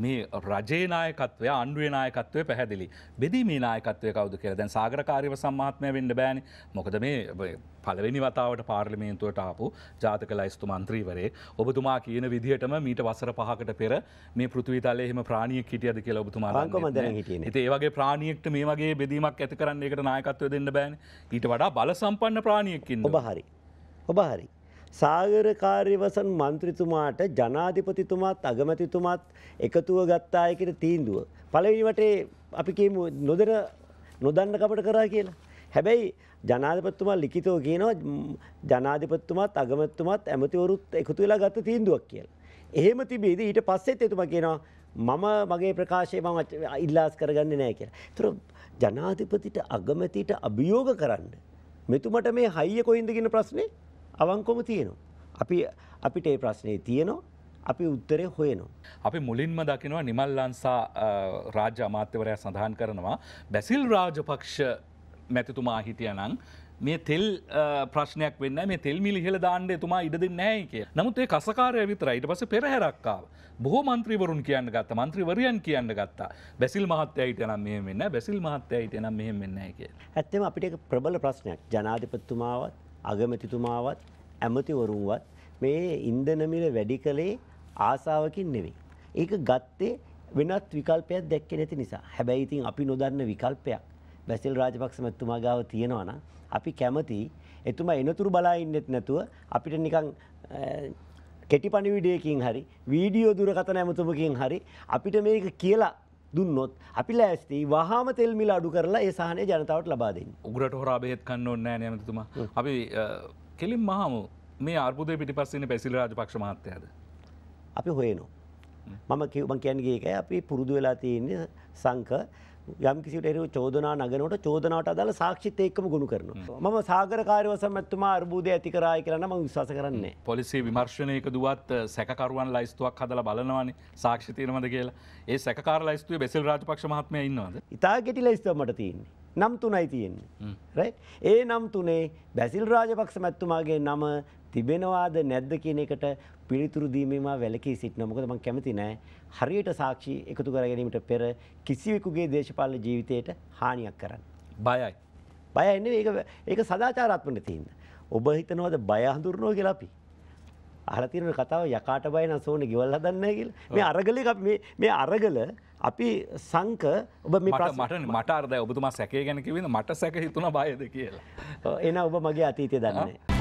මේ රජේ නායකත්වය අන්ුවේ නායකත්වය පැහැදිලි. බෙදීමේ නායකත්වය කවුද කියලා දැන් සාගරකාරීව සම්මාත්මය වෙන්න බෑනි. මොකද මේ පළවෙනි වතාවට පාර්ලිමේන්තුවට ආපු ජාතක ලයිස්තු මන්ත්‍රීවරේ ඔබතුමා කියන විදිහටම මීට වසර පහකට පෙර මේ පෘථිවිතලයේ එහෙම ප්‍රාණියෙක් හිටියද කියලා ඔබතුමා රංගම දැන හිටියේ. ඉතින් ඒ වගේ ප්‍රාණියෙක්ට මේ වගේ බෙදීමක් ඇති කරන්න ඒකට නායකත්වය දෙන්න බෑනේ. ඊට වඩා බල සම්පන්න ප්‍රාණියෙක් ඉන්න. ඔබ හරි. ඔබ හරි. සාගරකාර්යවසන් මන්ත්‍රතුමාට ජනාධිපතිතුමාත් අගමැතිතුමාත් එකතුව ගත්තායකට තීන්දුව. පලවිනිවටේ අපි කියමු නොදර නොදන්න කපට කරා කියලා. හැබැයි ජනාධපත්තුමා ලිකිතව කියනවා ජනාධිපත්තුමාත් අගමැත්තුමත් ඇමතිවරුත් එකතු වෙලා ගත්ත තීන්දුවක් කියල. එහෙම තිබේද ඊට පස්සෙත් එතුම කියනවා මම මගේ ප්‍රකාශය මම ඉල්ලාස් කරගන්න නෑ කියලා. තුර ජනාධිපතිට අගමැතිට අභියෝග කරන්න. මෙතුමට මේ හයිය කොයින්දගෙන ප්‍රශ්නේ අවංකොම තියෙනවා. අපි අපිට ඒ ප්‍රශ්නේ තියෙනවා අපි උත්තරය හොයනවා. අපි මුලින්ම දකිනවා නිමල් ලංසා රාජ්‍ය අමාත්‍යවරයා සඳහන් කරනවා බැසිල් රාජපක්ෂ මැතිතුමා හිටියනං මේ තෙල් ප්‍රශ්නයක් වෙන්න මේ තෙල්මි ලිහල දාණ්ඩ තුමා ඉඩ නෑ කිය නමුත් ඒ කසකාරය විතර ඊට පස පෙරහැරක්කාව. බොහෝ මන්ත්‍රීවරුන් කියන්න ගත්ත මන්ත්‍රීවරයන් කියන්න ගත්තා බැසිල් මහත්තයයිට නම් මෙහෙම වෙන්න බැසිල් මහත්තයයිට නම් මෙහෙම වෙන්නයි කිය. ඇත්තම අපිට ප්‍රබල ප්‍රශ්නයක් ජනාධිපතුමාවත් අගමැතිතුමාවත් ඇමතිවරුන්වත් මේ ඉන්දනමිල වැඩි කළේ ආසාාවකින් නෙවෙයි. ඒක ගත්තේ වෙනත් විකල්පයක් දැක්ක නැති නිසා හැබැයි ඉතින් අපි නොදන්න විකල්පයක් බැසිල් රාජපක්ෂ මැතිතුමා ගාව තියෙනවා නම් අපි කැමති එතුමා එනතුරු බලා ඉන්නෙත් නැතුව අපිට නිකන් කෙටි පණිවිඩයකින් හරි වීඩියෝ දුරකථන ඇමතුමකින් හරි අපිට මේක කියලා දුන්නොත් අපි ලෑස්ති වහම තෙල්මිල අඩු කරලා ඒ සහනය ජනතාවට ලබාදන්න උගරට හොරා බෙත් කන්න ඔන්න නමතුමා අපි කෙලින් මහමු මේ අර්බුදය පිටිපස්සන පැසිල රාජ පක්ෂ මහත්තයද අපි හොයනවා මම කිව්ම කියන්ගේ එක අපි පුරුදු වෙලා තියන්නේ සංක යම් කිසිට එරු චෝදනා නගනට චෝදනාට අදාල සාක්ෂිත එක්කම ගුණු කරනවා. මම සාගරකාරයව සමැත්තුමා අර්බූදය ඇතිකරා කියලන ම විශස කරන්නේ. පොලිසි විමර්ශණයක දුවත් සැකරුවන් ලයිස්තුවක් හදල බලනවාන සාක්ෂිතයනමද කියලා ඒ සැකාර ලයිස්තුවේ බෙසල් රාජපක්ෂ මහත්ම ඉන්නවාද. ඉතා ගෙටි ලයිස්තුවමට තියන්නේ. නම් තුනයි තියෙන්නේ. ඒ නම් තුනේ බැසිල් රාජපක්ෂ මැත්තුමාගේ නම තිබෙනවාද නැද්ද කියන එකට පිළිතුරු දීමේම වැළකී සිටිනවා. මොකද මම කැමති නෑ හරියට සාක්ෂි එකතු කර ගැනීමට පෙර කිසිවෙකුගේ දේශපාලන ජීවිතයට හානියක් කරන්න. බයයි. බයයි නෙවෙයි ඒක ඒක සදාචාරාත්මක තියෙන. ඔබ හිතනවාද බය හඳුරනවා කියලා අපි? අහලා තියෙන කතාව යකාට බය නැසෝනේ ගෙවල් හදන්නේ නැහැ කියලා. මේ අරගලේ අපි මේ මේ අරගල අපි සංක ඔබ මේ මට මට අර්ධය ඔබතුමා සැකේ ගැන කිව්වේ මට සැක හිතුණා බයද කියලා. එන ඔබ මගේ අතීතය දන්නේ.